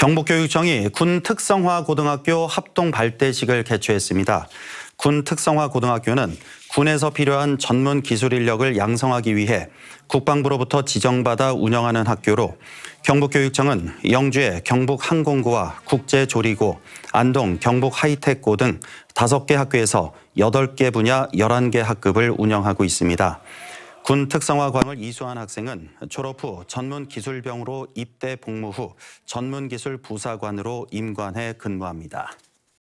경북교육청이 군 특성화 고등학교 합동 발대식을 개최했습니다. 군 특성화 고등학교는 군에서 필요한 전문 기술 인력을 양성하기 위해 국방부로부터 지정받아 운영하는 학교로 경북교육청은 영주의 경북항공고와 국제조리고, 안동 경북하이텍고 등 5개 학교에서 8개 분야 11개 학급을 운영하고 있습니다. 군 특성화 관을 이수한 학생은 졸업 후 전문 기술병으로 입대 복무 후 전문 기술 부사관으로 임관해 근무합니다.